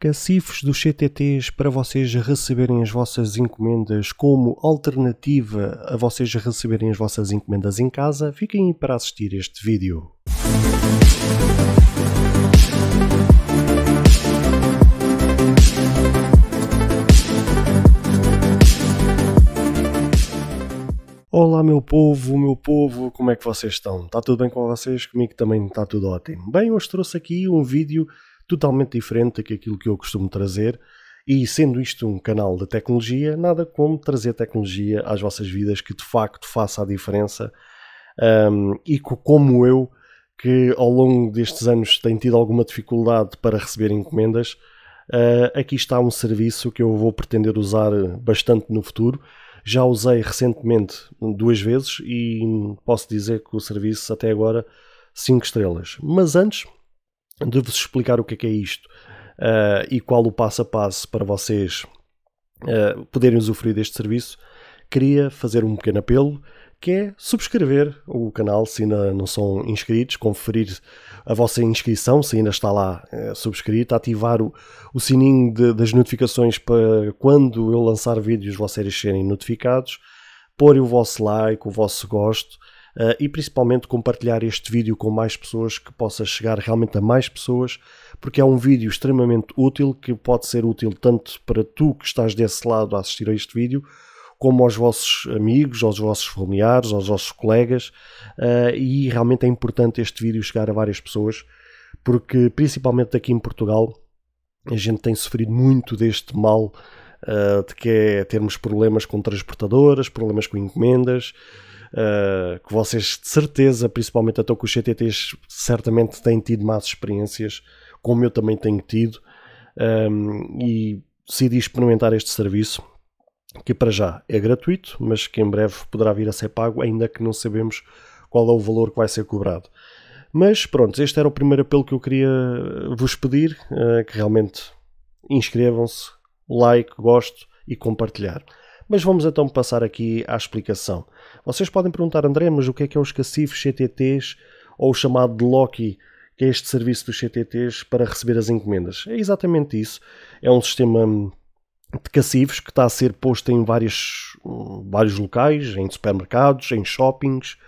Cacifes dos CTTs para vocês receberem as vossas encomendas como alternativa a vocês receberem as vossas encomendas em casa, fiquem para assistir este vídeo. Olá meu povo, meu povo, como é que vocês estão? Está tudo bem com vocês? Comigo também está tudo ótimo. Bem, hoje trouxe aqui um vídeo totalmente diferente daquilo que eu costumo trazer. E sendo isto um canal de tecnologia, nada como trazer tecnologia às vossas vidas que de facto faça a diferença. Um, e como eu, que ao longo destes anos tem tido alguma dificuldade para receber encomendas, uh, aqui está um serviço que eu vou pretender usar bastante no futuro. Já usei recentemente duas vezes e posso dizer que o serviço até agora 5 estrelas. Mas antes de vos explicar o que é, que é isto uh, e qual o passo a passo para vocês uh, poderem usufruir deste serviço, queria fazer um pequeno apelo que é subscrever o canal se ainda não são inscritos, conferir a vossa inscrição se ainda está lá é, ativar o, o sininho de, das notificações para quando eu lançar vídeos vocês serem notificados, pôr o vosso like, o vosso gosto uh, e principalmente compartilhar este vídeo com mais pessoas, que possa chegar realmente a mais pessoas, porque é um vídeo extremamente útil, que pode ser útil tanto para tu que estás desse lado a assistir a este vídeo, como aos vossos amigos, aos vossos familiares, aos vossos colegas, uh, e realmente é importante este vídeo chegar a várias pessoas, porque principalmente aqui em Portugal a gente tem sofrido muito deste mal uh, de que é termos problemas com transportadoras, problemas com encomendas, eh, que vocês de certeza, principalmente até com os CTTs, certamente têm tido más experiências, como eu também tenho tido, um, ehm, e decidi experimentar este serviço, que para já é gratuito, mas que em breve poderá vir a ser pago, ainda que não sabemos qual é o valor que vai ser cobrado. Mas pronto, este era o primeiro apelo que eu queria eh, vos pedir, uh, que realmente inscrevam-se, like, gosto e compartilhar. Mas vamos então passar aqui à explicação. Vocês podem perguntar, André, mas o que é que é os cacifes CTTs ou o chamado de Loki, que é este serviço dos CTTs para receber as encomendas? É exatamente isso. É um sistema hum, de cacifes que está a ser posto em vários, hum, vários locais, em supermercados, em shoppings,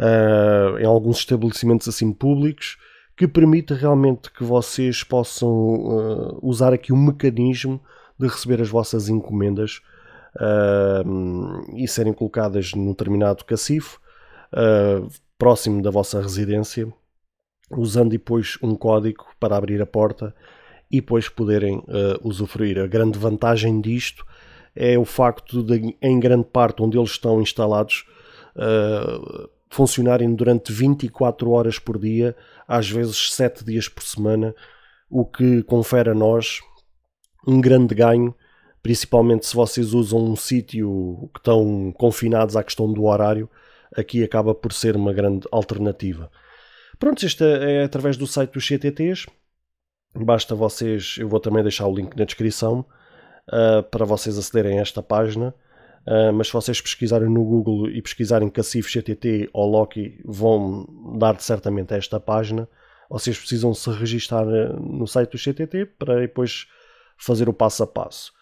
uh, em alguns estabelecimentos assim públicos, que permite realmente que vocês possam uh, usar aqui o um mecanismo de receber as vossas encomendas uh, e serem colocadas num determinado cacifo, uh, próximo da vossa residência, usando depois um código para abrir a porta e depois poderem ah, usufruir. A grande vantagem disto é o facto de, em grande parte onde eles estão instalados, ah, funcionarem durante 24 horas por dia, às vezes 7 dias por semana, o que confere a nós um grande ganho principalmente se vocês usam um sítio que estão confinados à questão do horário, aqui acaba por ser uma grande alternativa. Pronto, isto é, é através do site dos CTTs. Basta vocês, eu vou também deixar o link na descrição uh, para vocês acederem a esta página. Uh, mas se vocês pesquisarem no Google e pesquisarem Cacifes CTT ou Loki, vão dar certamente a esta página. Vocês precisam se registar ah, no site do CTT para depois fazer o passo a passo.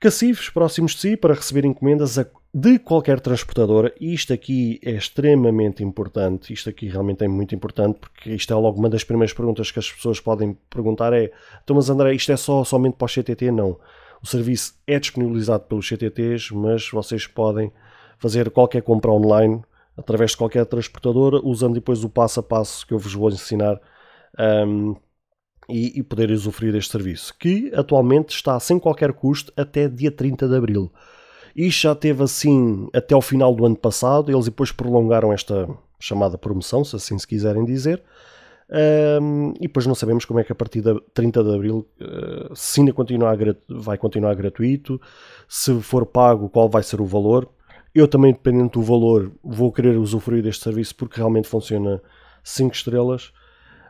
Cacifes próximos de si para receber encomendas de qualquer transportadora. E isto aqui é extremamente importante. Isto aqui realmente é muito importante porque isto é logo uma das primeiras perguntas que as pessoas podem perguntar é Thomas então, André, isto é só somente para o CTT? Não. O serviço é disponibilizado pelos CTTs, mas vocês podem fazer qualquer compra online através de qualquer transportadora, usando depois o passo a passo que eu vos vou ensinar um, e, e usufruir deste serviço, que atualmente está sem qualquer custo até dia 30 de abril. Isto já teve assim até o final do ano passado, eles depois prolongaram esta chamada promoção, se assim se quiserem dizer, um, e depois não sabemos como é que a partir de 30 de Abril uh, se ainda continuar vai continuar gratuito, se for pago, qual vai ser o valor. Eu também, dependendo do valor, vou querer usufruir deste serviço porque realmente funciona 5 estrelas.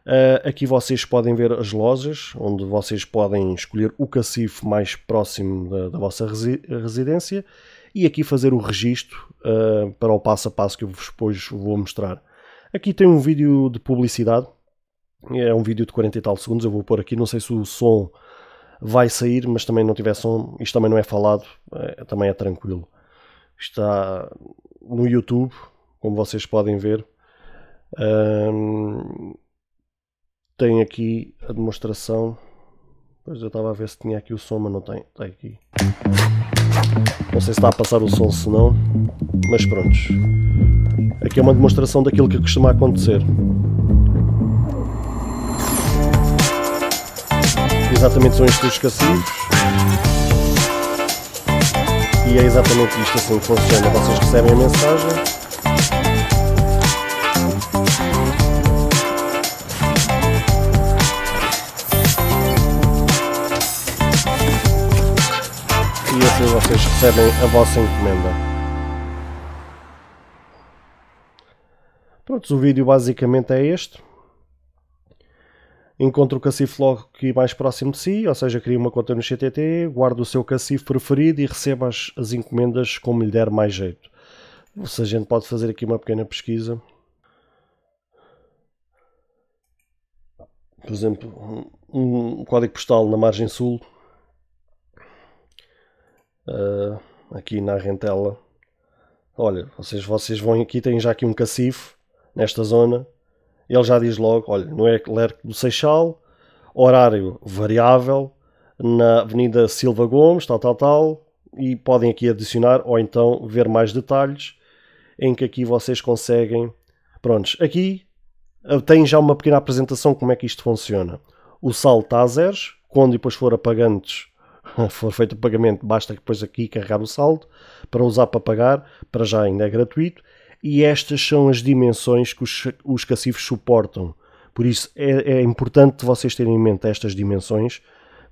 Uh, aqui vocês podem ver as lojas, onde vocês podem escolher o cacifo mais próximo da, da vossa resi residência e aqui fazer o registro uh, para o passo a passo que eu vos depois vou mostrar. Aqui tem um vídeo de publicidade, é um vídeo de 40 e tal segundos, eu vou pôr aqui, não sei se o som vai sair, mas também não tiver som, isto também não é falado, é, também é tranquilo. Está no YouTube, como vocês podem ver tem aqui a demonstração. Pois eu estava a ver se tinha aqui o som, mas não tem. Está aqui. Não sei se está a passar o som, se não. Mas prontos. Aqui é uma demonstração daquilo que costuma acontecer. Exatamente são estes os assim. E é exatamente isto assim que funciona. Vocês recebem a mensagem. vocês recebem a vossa encomenda. Pronto, o vídeo basicamente é este. Encontro o cacifo logo aqui mais próximo de si, ou seja, cria uma conta no CTT, guarda o seu cacifo preferido e receba as, as encomendas como lhe der mais jeito. seja, a gente pode fazer aqui uma pequena pesquisa. Por exemplo, um código postal na margem sul uh, aqui na rentela. Olha, vocês, vocês vão aqui, têm já aqui um cacifo nesta zona. Ele já diz logo, olha, não é Lerco do Seixal, horário variável, na Avenida Silva Gomes, tal, tal, tal, e podem aqui adicionar ou então ver mais detalhes em que aqui vocês conseguem. Prontos, aqui ah, tem já uma pequena apresentação como é que isto funciona. O sal está a zeros, quando depois for apagantes for feito o pagamento, basta depois aqui carregar o saldo para usar para pagar, para já ainda é gratuito. E estas são as dimensões que os, os cacifos suportam. Por isso é, é importante vocês terem em mente estas dimensões,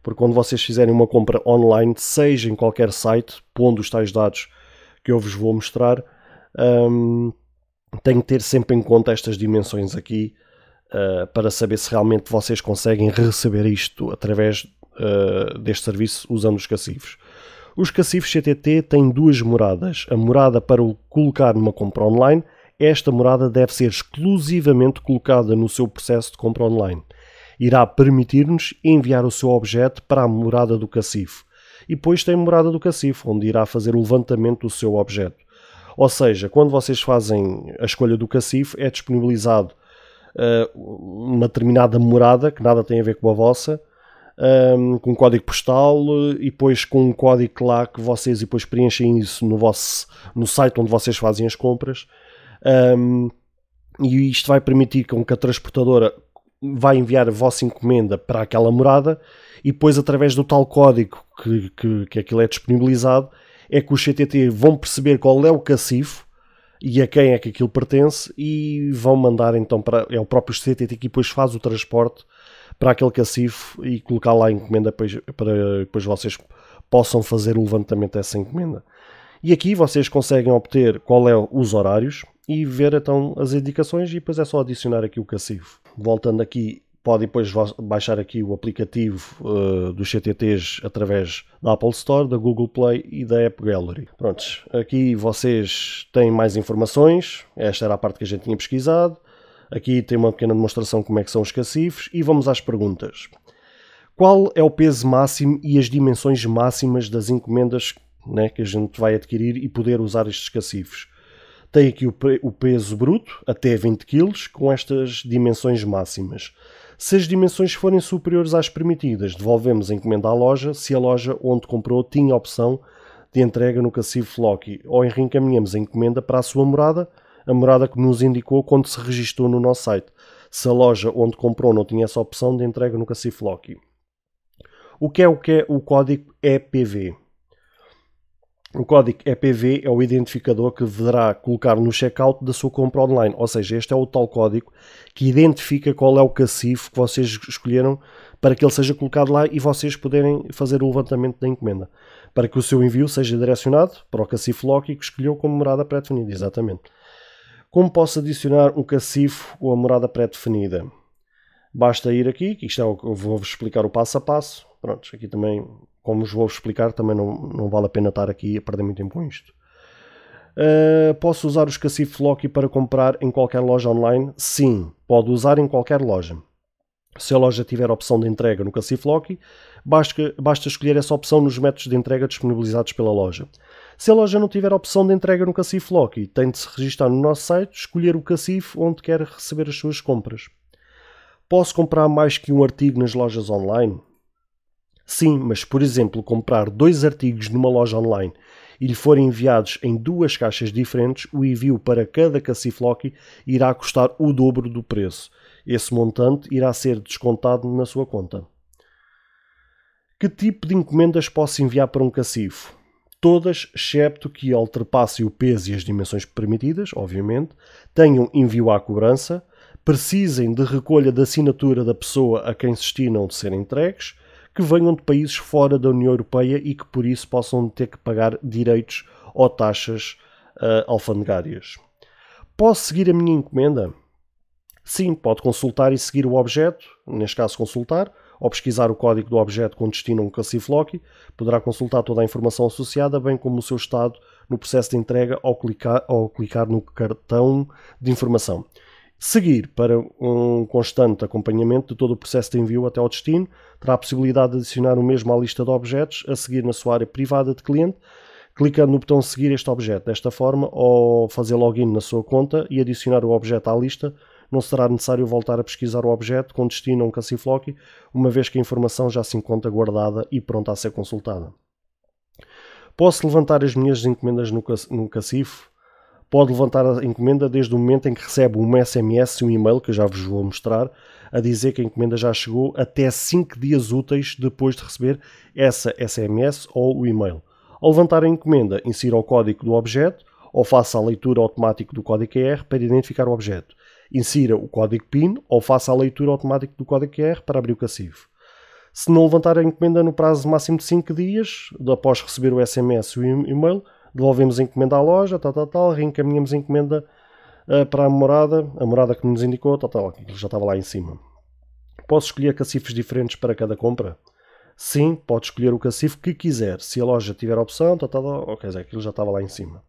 porque quando vocês fizerem uma compra online, seja em qualquer site, pondo os tais dados que eu vos vou mostrar, um, tem que ter sempre em conta estas dimensões aqui eh, para saber se realmente vocês conseguem receber isto através uh, deste serviço usando os cacifos. Os cacifos CTT têm duas moradas. A morada para o colocar numa compra online, esta morada deve ser exclusivamente colocada no seu processo de compra online. Irá permitir-nos enviar o seu objeto para a morada do cacifo. E depois tem a morada do cacifo, onde irá fazer o levantamento do seu objeto. Ou seja, quando vocês fazem a escolha do cacifo, é disponibilizado uma determinada morada que nada tem a ver com a vossa, um, com um código postal e depois com um código lá que vocês depois preenchem isso no, vosso, no site onde vocês fazem as compras. Um, e isto vai permitir com que a transportadora vai enviar a vossa encomenda para aquela morada e depois através do tal código que, que, que aquilo é disponibilizado é que os CTT vão perceber qual é o cacifo e a quem é que aquilo pertence e vão mandar então para é o próprio CTT que depois faz o transporte para aquele cacifo e colocar lá a encomenda para depois vocês possam fazer o levantamento dessa encomenda. E aqui vocês conseguem obter qual é os horários e ver então as indicações e depois é só adicionar aqui o cacifo. Voltando aqui podem depois baixar aqui o aplicativo uh, dos CTTs através da Apple Store, da Google Play e da App Gallery. Prontos, aqui vocês têm mais informações, esta era a parte que a gente tinha pesquisado. Aqui tem uma pequena demonstração como é que são os cacifes e vamos às perguntas. Qual é o peso máximo e as dimensões máximas das encomendas né, que a gente vai adquirir e poder usar estes cacifes? Tem aqui o, o peso bruto, até 20 kg, com estas dimensões máximas. Se as dimensões forem superiores às permitidas, devolvemos a encomenda à loja se a loja onde comprou tinha opção de entrega no cassivo Flocky ou reencaminhamos a encomenda para a sua morada, a morada que nos indicou quando se registrou no nosso site, se a loja onde comprou não tinha essa opção de entrega no cassivo Flocky. O que é o que é o código EPV? O código EPV é o identificador que deverá colocar no checkout da sua compra online, ou seja, este é o tal código que identifica qual é o cacifo que vocês escolheram para que ele seja colocado lá e vocês poderem fazer o levantamento da encomenda, para que o seu envio seja direcionado para o cacifo Loki que escolheu como morada pré-definida, exatamente. Como posso adicionar um cacifo ou a morada pré-definida? Basta ir aqui, que isto é, vou explicar o passo a passo. Prontos, aqui também como vos vou explicar, também não, não vale a pena estar aqui a perder muito tempo com isto. Uh, posso usar os cacifes Loki para comprar em qualquer loja online? Sim, pode usar em qualquer loja. Se a loja tiver a opção de entrega no Cacife Loki, basta, basta escolher essa opção nos métodos de entrega disponibilizados pela loja. Se a loja não tiver a opção de entrega no Cacife Loki, tem de se registrar no nosso site, escolher o Cacife onde quer receber as suas compras. Posso comprar mais que um artigo nas lojas online? Sim, mas por exemplo, comprar dois artigos numa loja online e lhe forem enviados em duas caixas diferentes, o envio para cada cacifloque irá custar o dobro do preço. Esse montante irá ser descontado na sua conta. Que tipo de encomendas posso enviar para um cacifo? Todas, excepto que ultrapasse o peso e as dimensões permitidas, obviamente, tenham envio à cobrança, precisem de recolha da assinatura da pessoa a quem se destinam de ser entregues, que venham de países fora da União Europeia e que por isso possam ter que pagar direitos ou taxas uh, alfandegárias. Posso seguir a minha encomenda? Sim, pode consultar e seguir o objeto, neste caso consultar, ou pesquisar o código do objeto com destino a um cacifloque, poderá consultar toda a informação associada, bem como o seu estado no processo de entrega ao clicar, ao clicar no cartão de informação. Seguir para um constante acompanhamento de todo o processo de envio até ao destino, terá a possibilidade de adicionar o mesmo à lista de objetos a seguir na sua área privada de cliente, clicando no botão Seguir este objeto desta forma ou fazer login na sua conta e adicionar o objeto à lista. Não será necessário voltar a pesquisar o objeto com destino a um cacifloque, uma vez que a informação já se encontra guardada e pronta a ser consultada. Posso levantar as minhas encomendas no, cacif, pode levantar a encomenda desde o momento em que recebe um SMS e um e-mail, que eu já vos vou mostrar, a dizer que a encomenda já chegou até 5 dias úteis depois de receber essa SMS ou o e-mail. Ao levantar a encomenda, insira o código do objeto ou faça a leitura automática do código QR para identificar o objeto. Insira o código PIN ou faça a leitura automática do código QR para abrir o cassivo. Se não levantar a encomenda no prazo máximo de 5 dias, após receber o SMS e o e-mail, devolvemos a encomenda à loja, tal, tal, tal, reencaminhamos a encomenda uh, para a morada, a morada que nos indicou, tal, tal, já estava lá em cima. Posso escolher cacifes diferentes para cada compra? Sim, pode escolher o cacifo que quiser. Se a loja tiver opção, tal, tal, tal, ok, aquilo já estava lá em cima.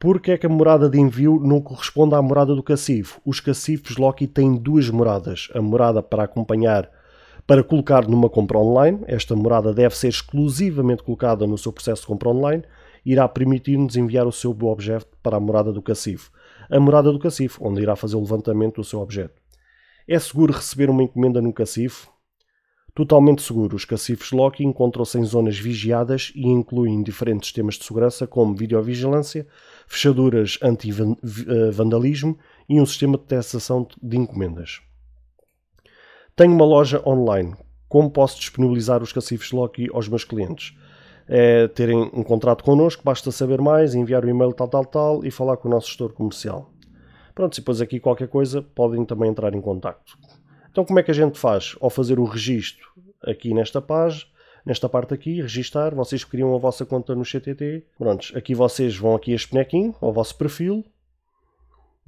Porque é que a morada de envio não corresponde à morada do cacifo? Os cacifos Loki têm duas moradas. A morada para acompanhar, para colocar numa compra online. Esta morada deve ser exclusivamente colocada no seu processo de compra online irá permitir-nos enviar o seu objeto para a morada do cacifo, a morada do cacifo, onde irá fazer o levantamento do seu objeto. É seguro receber uma encomenda no cacifo? Totalmente seguro, os cacifes Loki encontram-se em zonas vigiadas e incluem diferentes sistemas de segurança como videovigilância, fechaduras anti-vandalismo e um sistema de testação de encomendas. Tenho uma loja online. Como posso disponibilizar os cacifes Loki aos meus clientes? é terem um contrato connosco, basta saber mais, enviar o um e-mail tal, tal, tal e falar com o nosso gestor comercial. Pronto, se depois aqui qualquer coisa, podem também entrar em contacto. Então como é que a gente faz? Ao fazer o registro aqui nesta página, nesta parte aqui, registar, vocês criam a vossa conta no CTT. pronto aqui vocês vão aqui a bonequinho, ao vosso perfil,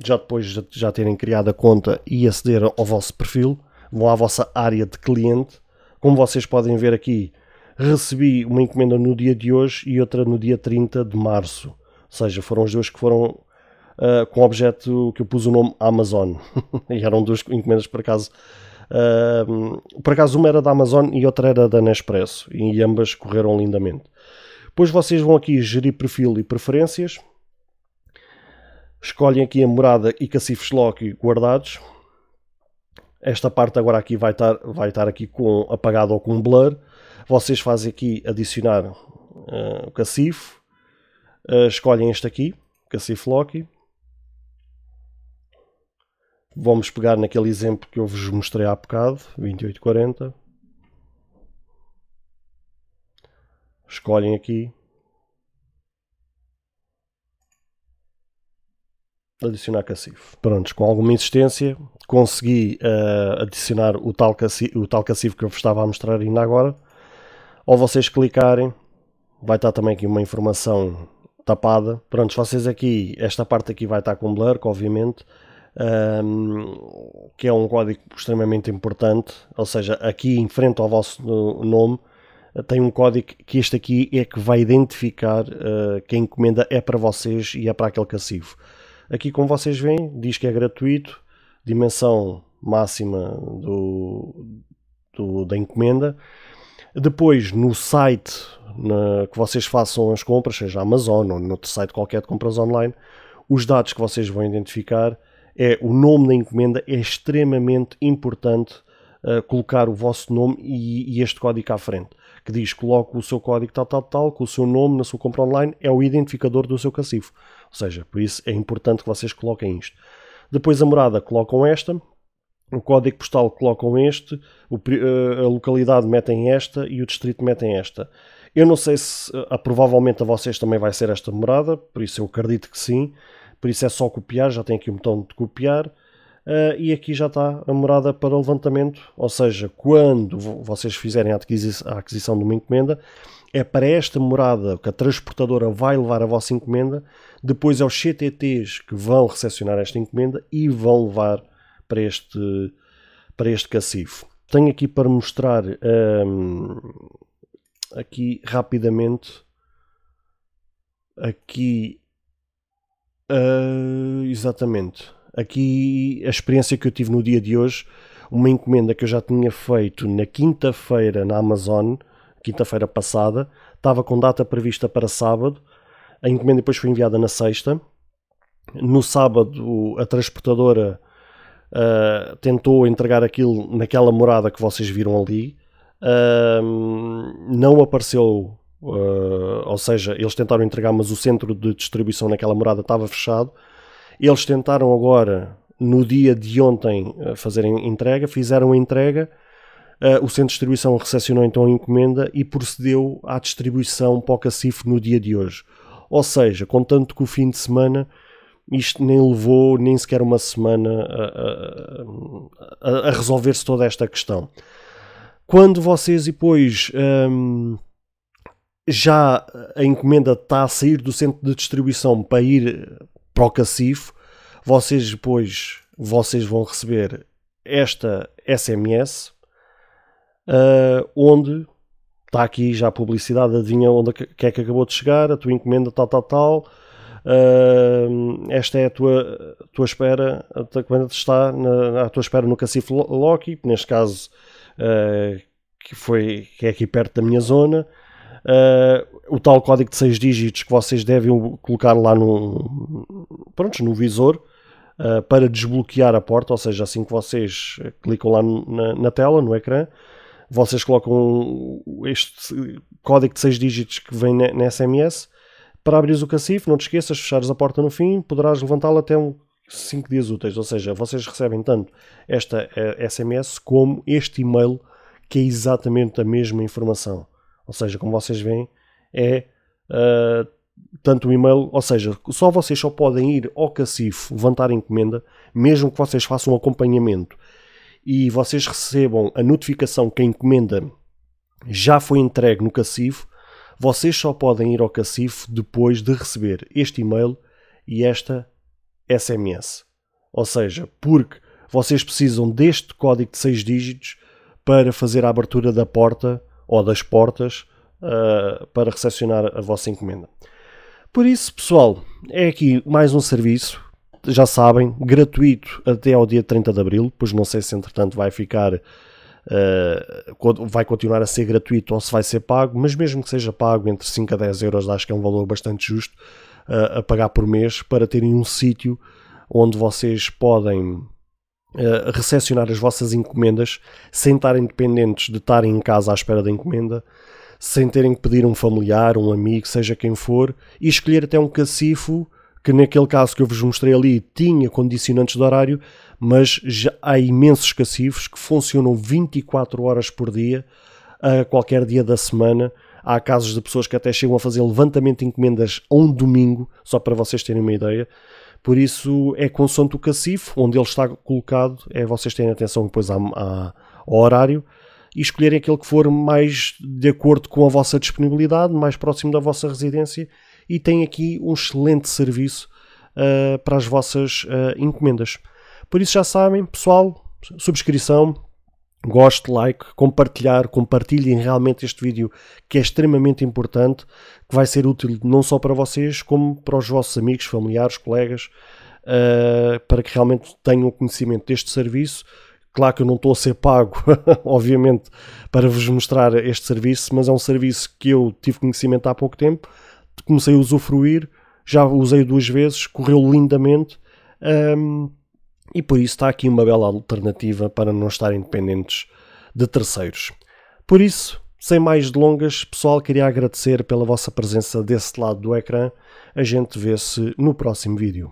já depois de já terem criado a conta e aceder ao vosso perfil, vão à vossa área de cliente. Como vocês podem ver aqui, Recebi uma encomenda no dia de hoje e outra no dia 30 de março. Ou seja, foram os dois que foram uh, com objeto que eu pus o nome Amazon. e eram duas encomendas por acaso. Uh, por acaso uma era da Amazon e outra era da Nespresso. E ambas correram lindamente. Depois vocês vão aqui gerir perfil e preferências. Escolhem aqui a morada e cacifes lock guardados. Esta parte agora aqui vai estar, vai estar aqui com apagado ou com blur vocês fazem aqui adicionar uh, o cacifo, uh, escolhem este aqui, cacifo Loki. Vamos pegar naquele exemplo que eu vos mostrei há bocado, 2840. Escolhem aqui. Adicionar cacifo. Prontos, com alguma insistência consegui uh, adicionar o tal, o tal cacifo que eu vos estava a mostrar ainda agora ao vocês clicarem, vai estar também aqui uma informação tapada. Pronto, vocês aqui, esta parte aqui vai estar com blur, obviamente, um, que é um código extremamente importante, ou seja, aqui em frente ao vosso nome eh, tem um código que este aqui é que vai identificar uh, que a encomenda é para vocês e é para aquele cassivo. Aqui como vocês veem, diz que é gratuito, dimensão máxima do, do da encomenda, depois, no site na, que vocês façam as compras, seja Amazon ou noutro site qualquer de compras online, os dados que vocês vão identificar é o nome da encomenda, é extremamente importante uh, colocar o vosso nome e, e, este código à frente, que diz coloque o seu código tal, tal, tal, com o seu nome na sua compra online, é o identificador do seu cacifo. Ou seja, por isso é importante que vocês coloquem isto. Depois a morada colocam esta, o código postal colocam este, o, eh, a localidade metem esta e o distrito metem esta. Eu não sei se ah, provavelmente a vocês também vai ser esta morada, por isso eu acredito que sim. Por isso é só copiar, já tem aqui o um botão de copiar. Uh, e aqui já está a morada para levantamento, ou seja, quando vocês fizerem a, aquisi a aquisição de uma encomenda, é para esta morada que a transportadora vai levar a vossa encomenda, depois é os CTTs que vão recepcionar esta encomenda e vão levar para este, para este cacifo. Tenho aqui para mostrar um, aqui rapidamente aqui uh, exatamente aqui a experiência que eu tive no dia de hoje uma encomenda que eu já tinha feito na quinta-feira na Amazon quinta-feira passada estava com data prevista para sábado a encomenda depois foi enviada na sexta no sábado a transportadora uh, tentou entregar aquilo naquela morada que vocês viram ali, uh, não apareceu. Uh, ou seja, eles tentaram entregar, mas o centro de distribuição naquela morada estava fechado. Eles tentaram agora, no dia de ontem, fazerem entrega, fizeram a entrega. Uh, o centro de distribuição recepcionou então a encomenda e procedeu à distribuição para o Cacifo no dia de hoje. Ou seja, contanto que o fim de semana isto nem levou nem sequer uma semana a, a, a resolver-se toda esta questão. Quando vocês depois hum, já a encomenda está a sair do centro de distribuição para ir para o cacifo, vocês depois vocês vão receber esta SMS uh, ah, onde está aqui já a publicidade, adivinha onde é que é que acabou de chegar, a tua encomenda tal, tal, tal, Uh, esta é a tua, a tua espera, a, quando está na, à tua espera no Cacifo Loki, neste caso uh, que, foi, que é aqui perto da minha zona. Uh, o tal código de 6 dígitos que vocês devem colocar lá no, pronto, no visor uh, para desbloquear a porta, ou seja, assim que vocês clicam lá na, na, tela, no ecrã, vocês colocam este código de 6 dígitos que vem na, na SMS para abrires o cacifo, não te esqueças fechares a porta no fim, poderás levantá-la até um 5 dias úteis, ou seja, vocês recebem tanto esta SMS eh, como este e-mail que é exatamente a mesma informação. Ou seja, como vocês veem, é uh, tanto o e-mail, ou seja, só vocês só podem ir ao cacifo levantar encomenda, mesmo que vocês façam um acompanhamento e vocês recebam a notificação que a encomenda já foi entregue no cacifo, vocês só podem ir ao cacifo depois de receber este e-mail e esta SMS. Ou seja, porque vocês precisam deste código de 6 dígitos para fazer a abertura da porta ou das portas uh, para recepcionar a vossa encomenda. Por isso, pessoal, é aqui mais um serviço, já sabem, gratuito até ao dia 30 de abril, pois não sei se entretanto vai ficar uh, vai continuar a ser gratuito ou se vai ser pago, mas mesmo que seja pago entre 5 a 10 euros, acho que é um valor bastante justo uh, a pagar por mês para terem um sítio onde vocês podem uh, recepcionar as vossas encomendas sem estarem dependentes de estarem em casa à espera da encomenda, sem terem que pedir um familiar, um amigo, seja quem for, e escolher até um cacifo que naquele caso que eu vos mostrei ali tinha condicionantes de horário, mas já há imensos cassivos que funcionam 24 horas por dia, a qualquer dia da semana. Há casos de pessoas que até chegam a fazer levantamento de encomendas a um domingo, só para vocês terem uma ideia. Por isso é consoante o cacifo, onde ele está colocado, é vocês terem atenção depois à, à, ao horário e escolherem aquele que for mais de acordo com a vossa disponibilidade, mais próximo da vossa residência e tem aqui um excelente serviço uh, para as vossas uh, encomendas. Por isso já sabem, pessoal, subscrição, gosto, like, compartilhar, compartilhem realmente este vídeo que é extremamente importante, que vai ser útil não só para vocês, como para os vossos amigos, familiares, colegas, uh, para que realmente tenham conhecimento deste serviço. Claro que eu não estou a ser pago, obviamente, para vos mostrar este serviço, mas é um serviço que eu tive conhecimento há pouco tempo comecei a usufruir, já usei duas vezes, correu lindamente. Um, e por isso está aqui uma bela alternativa para não estarem dependentes de terceiros. Por isso, sem mais delongas, pessoal, queria agradecer pela vossa presença desse lado do ecrã. A gente vê-se no próximo vídeo.